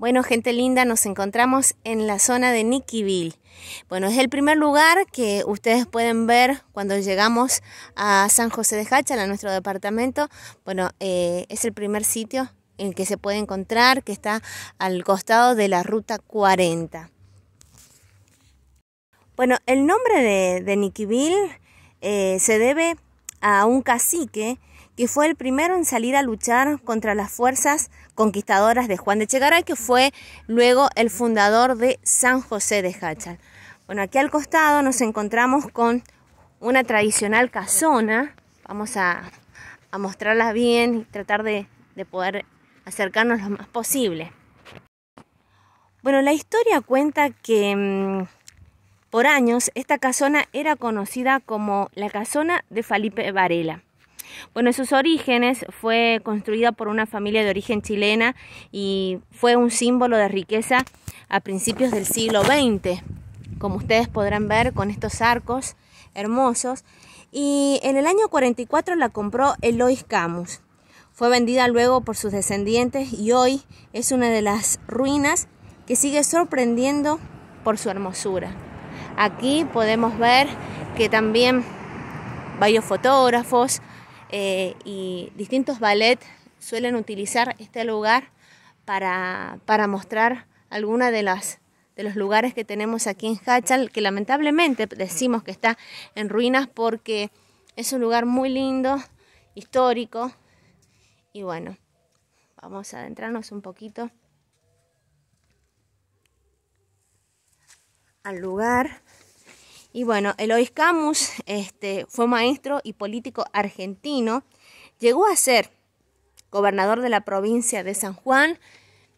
Bueno, gente linda, nos encontramos en la zona de Nickyville. Bueno, es el primer lugar que ustedes pueden ver cuando llegamos a San José de Hacha, a nuestro departamento. Bueno, eh, es el primer sitio en que se puede encontrar, que está al costado de la ruta 40. Bueno, el nombre de, de eh, se debe a un cacique que fue el primero en salir a luchar contra las fuerzas conquistadoras de Juan de Chegaray, que fue luego el fundador de San José de Hachal. Bueno, aquí al costado nos encontramos con una tradicional casona. Vamos a, mostrarla bien y tratar de, poder acercarnos lo más posible. Bueno, la historia cuenta que mm, por años esta casona era conocida como la casona de Felipe Varela. Bueno, sus orígenes fue construida por una familia de origen chilena y fue un símbolo de riqueza a principios del siglo XX, como ustedes podrán ver con estos arcos hermosos. Y en el año 44 la compró Elois Camus. Fue vendida luego por sus descendientes y hoy es una de las ruinas que sigue sorprendiendo por su hermosura. Aquí podemos ver que también varios fotógrafos eh, y distintos ballet suelen utilizar este lugar para, mostrar algunos de las de los lugares que tenemos aquí en Hachal, que lamentablemente decimos que está en ruinas porque es un lugar muy lindo, histórico. Y bueno, vamos a adentrarnos un poquito al lugar. Y bueno, Elois Camus este, fue maestro y político argentino. Llegó a ser gobernador de la provincia de San Juan.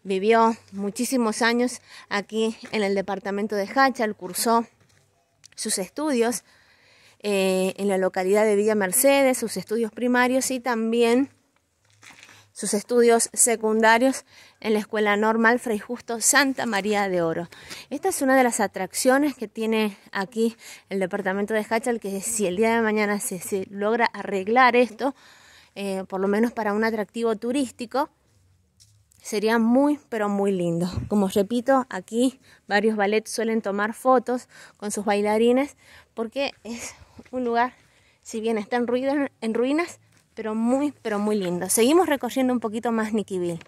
Vivió muchísimos años aquí en el departamento de Hachal, cursó sus estudios eh, en la localidad de Villa Mercedes, sus estudios primarios y también sus estudios secundarios en la Escuela Normal Fray Justo Santa María de Oro. Esta es una de las atracciones que tiene aquí el departamento de Hachal, que si el día de mañana se, logra arreglar esto, eh, por lo menos para un atractivo turístico, sería muy, pero muy lindo. Como repito, aquí varios ballets suelen tomar fotos con sus bailarines porque es un lugar, si bien está en ruinas, pero muy, pero muy lindo. Seguimos recorriendo un poquito más Niquibil.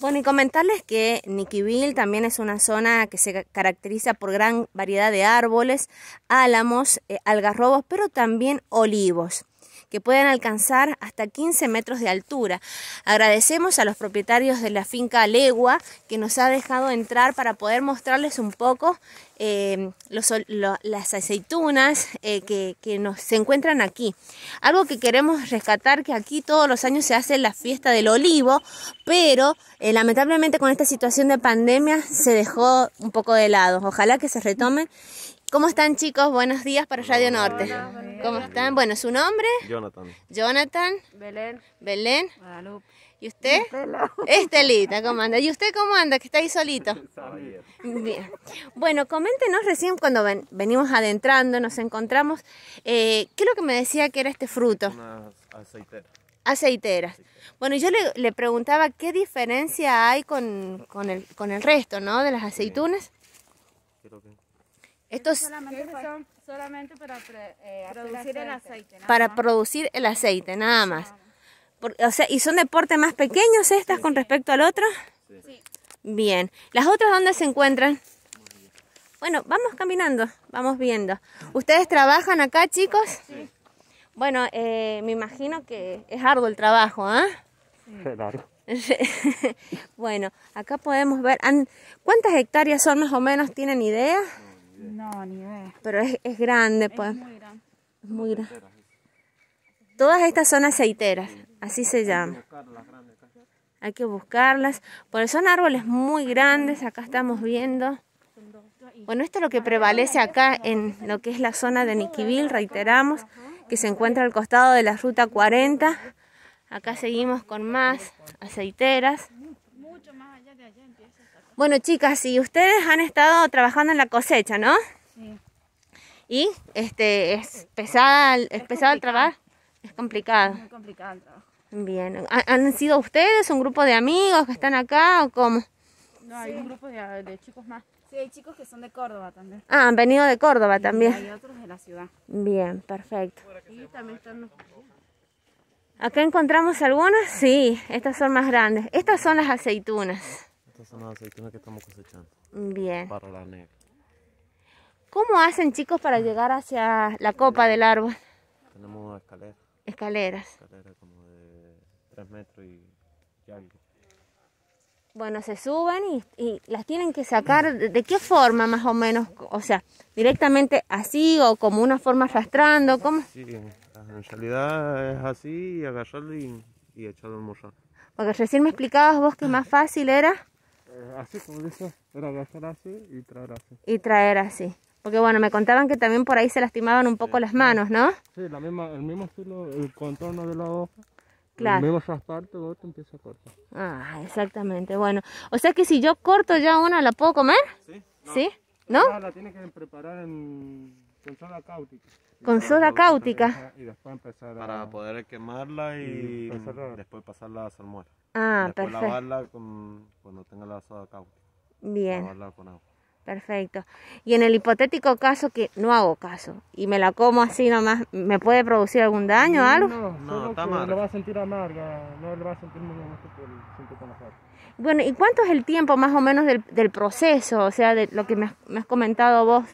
Bueno, y comentarles que Niquibil también es una zona que se caracteriza por gran variedad de árboles, álamos, eh, algarrobos, pero también olivos que pueden alcanzar hasta 15 metros de altura. Agradecemos a los propietarios de la finca Legua que nos ha dejado entrar para poder mostrarles un poco eh, las aceitunas eh, que, nos, se encuentran aquí. Algo que queremos rescatar que aquí todos los años se hace la fiesta del olivo, pero eh, lamentablemente con esta situación de pandemia se dejó un poco de lado. Ojalá que se retomen. ¿Cómo están chicos? Buenos días para Radio Norte. ¿Cómo están? Bueno, ¿su nombre? Jonathan. Jonathan. Belén. Belén. Guadalupe. ¿Y usted? Estelita, ¿cómo anda? ¿Y usted cómo anda? Que está ahí solito. Bien. Bueno, coméntenos recién cuando venimos adentrando, nos encontramos. Eh, ¿Qué es lo que me decía que era este fruto? aceiteras. Aceiteras. Bueno, yo le, preguntaba qué diferencia hay con, el, resto, ¿no? De las aceitunas. Creo que... Estos... Solamente para eh, producir el aceite. para producir el aceite, nada más. o sea, ¿y son deportes más pequeños estas con respecto al otro? Sí. Bien. ¿Las otras dónde se encuentran? Bueno, vamos caminando, vamos viendo. ¿Ustedes trabajan acá, chicos? Sí. Bueno, eh, me imagino que es arduo el trabajo, ¿ah? arduo. bueno, acá podemos ver, ¿cuántas hectáreas son más o menos? ¿Tienen idea? No, ni Pero es, grande, pues. Muy grande. Es muy grande. Todas estas son aceiteras, así se llama. Hay que buscarlas, porque son árboles muy grandes, acá estamos viendo. Bueno, esto es lo que prevalece acá en lo que es la zona de Niquibil reiteramos, que se encuentra al costado de la ruta 40. Acá seguimos con más aceiteras. Mucho más allá de allá empieza. Bueno, chicas, y ustedes han estado trabajando en la cosecha, ¿no? Sí. Y este es pesada, es, pesado el trabajo, es complicado. Es complicado el trabajo. Bien, ¿han sido ustedes un grupo de amigos que están acá o cómo? No, hay un grupo de, chicos más. Sí, hay chicos que son de Córdoba también. Ah, han venido de Córdoba y también. Hay otros de la ciudad. Bien, perfecto. Y también están los... Acá encontramos algunas, sí, estas son más grandes. Estas son las aceitunas son las aceitunas que estamos cosechando. Bien. Para ¿Cómo hacen chicos para llegar hacia la copa del árbol? Tenemos escaleras. Escaleras. Escalera como de 3 metros y, algo. Bueno, se suben y, y, las tienen que sacar. ¿De qué forma más o menos? O sea, directamente así o como una forma arrastrando. ¿Cómo? Sí, en realidad es así, agarrarlo y, y echarlo al morral. Porque recién me explicabas vos que más fácil era eh, así como dices, era de hacer así y traer así. Y traer así. Porque bueno, me contaban que también por ahí se lastimaban un poco las manos, ¿no? Sí, la misma, el mismo estilo, el contorno de la hoja. Claro. El mismo asparto, todo empieza a cortar. Ah, exactamente. Bueno, o sea que si yo corto ya una, ¿la puedo comer? Sí. ¿Sí? ¿No? la tienes que preparar con soda cáutica. Con soda cáutica. Y después empezar a... Para poder quemarla y, y después pasarla a salmuera. Ah, Después perfecto. lavarla con, cuando tenga la soda cáustica. Bien. Lavarla con agua. Perfecto. Y en el hipotético caso que no hago caso y me la como así nomás, ¿me puede producir algún daño o algo? No, no, solo está que Le va a sentir amarga, no le va a sentir muy que con la sal. Bueno, ¿y cuánto es el tiempo más o menos del, proceso? O sea, de lo que me has, comentado vos,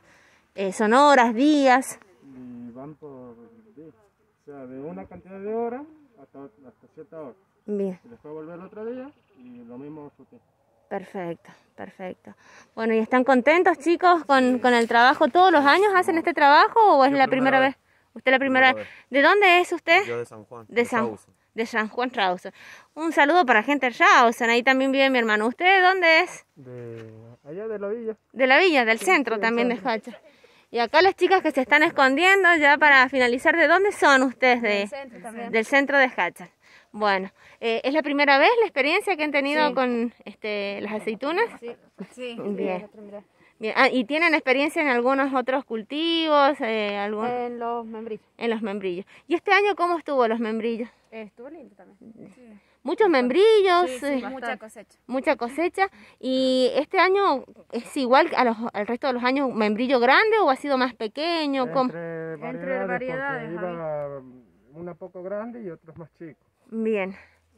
eh, ¿son horas, días? van por, o sea, de una cantidad de horas hasta, hasta cierta hora. Bien. volver día y lo mismo Perfecto, perfecto. Bueno, ¿y están contentos chicos con, el trabajo? ¿Todos los años hacen este trabajo o es la primera, vez. Usted la primera, vez. ¿De dónde es usted? Yo de San Juan. De, San Juan de Un saludo para gente de Trausen, ahí también vive mi hermano. ¿Usted dónde es? De allá de la villa. De la villa, del centro también de Escacha. Y acá las chicas que se están escondiendo, ya para finalizar, ¿de dónde son ustedes? De, del centro de Escacha? Bueno, eh, ¿es la primera vez la experiencia que han tenido con este, las aceitunas? Sí, sí. Bien. Sí, Bien. Ah, ¿Y tienen experiencia en algunos otros cultivos? Eh, En los membrillos. En los membrillos. ¿Y este año cómo estuvo los membrillos? estuvo lindo también. Muchos membrillos. mucha cosecha. Mucha cosecha. ¿Y este año es igual a los, al resto de los años membrillo grande o ha sido más pequeño? Entre variedades. una poco grande y otros más chicos. Bien.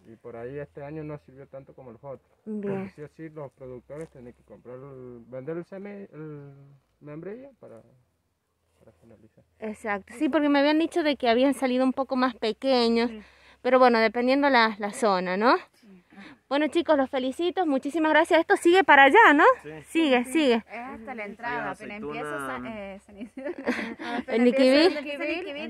Y por ahí este año no sirvió tanto como los otros. Bien. Porque sí los productores tienen que comprar, vender el, seme, el para, para finalizar. Exacto, sí, porque me habían dicho de que habían salido un poco más pequeños, pero bueno, dependiendo la, la zona, ¿no? Bueno chicos, los felicito, muchísimas gracias. Esto sigue para allá, ¿no? Sigue, sigue. Es hasta la entrada, pero empieza eh, el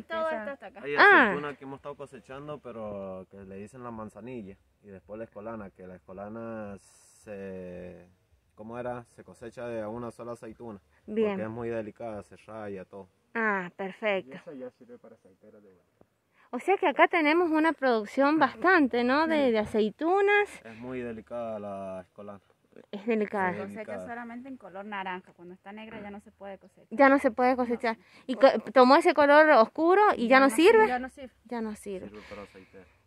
todo esto hasta acá. Hay ah. aceituna que hemos estado cosechando, pero que le dicen la manzanilla y después la escolana, que la escolana se... ¿Cómo era? Se cosecha de una sola aceituna. Bien. Porque es muy delicada, se raya, todo. Ah, perfecto. Y ya sirve para aceitera de o sea que acá tenemos una producción bastante, ¿no? De, aceitunas. Es muy delicada la escolana. Es delicada. Se cosecha solamente en color naranja. Cuando está negra ya no se puede cosechar. Ya no se puede cosechar. Y tomó ese color oscuro y, ya, no, sirve. Ya no sirve. Ya no sirve.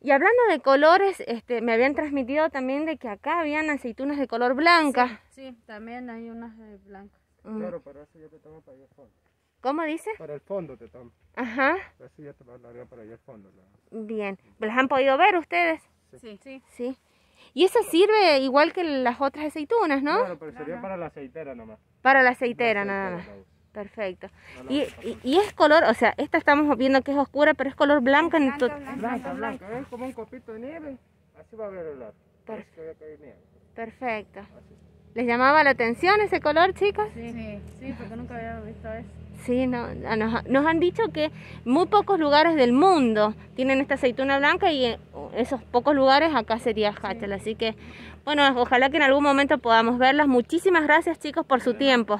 y hablando de colores, este, me habían transmitido también de que acá habían aceitunas de color blanca. Sí, también hay unas de Claro, pero eso yo te tomo para allá ¿Cómo dice? Para el fondo te tomo. Ajá. Así ya te va a para allá fondo. Bien. ¿Las han podido ver ustedes? Sí. Sí. sí. Y esa sirve igual que las otras aceitunas, ¿no? Claro, pero sería para la aceitera nomás. Para la aceitera, nada más. Perfecto. y, y, es color, o sea, esta estamos viendo que es oscura, pero es color blanca. Blanca, en blanca, blanca, blanca, Es ¿eh? como un copito de nieve. Así va a ver el lado. Perfecto. ¿Les llamaba la atención ese color, chicas? Sí, sí, porque nunca había visto eso. Sí, ah, nos, han dicho que muy pocos lugares del mundo tienen esta aceituna blanca y eh, esos pocos lugares acá sería Hachal. Así que, bueno, ojalá que en algún momento podamos verlas. Muchísimas gracias, chicos, por su tiempo.